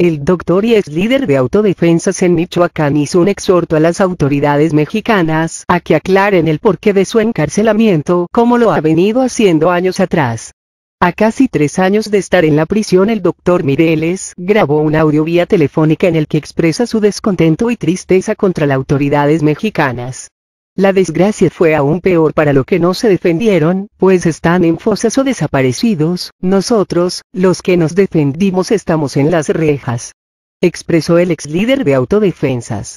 el doctor y ex líder de autodefensas en Michoacán hizo un exhorto a las autoridades mexicanas a que aclaren el porqué de su encarcelamiento como lo ha venido haciendo años atrás. A casi tres años de estar en la prisión el doctor Mireles grabó un audio vía telefónica en el que expresa su descontento y tristeza contra las autoridades mexicanas. La desgracia fue aún peor para los que no se defendieron, pues están en fosas o desaparecidos, nosotros, los que nos defendimos estamos en las rejas. Expresó el ex líder de autodefensas.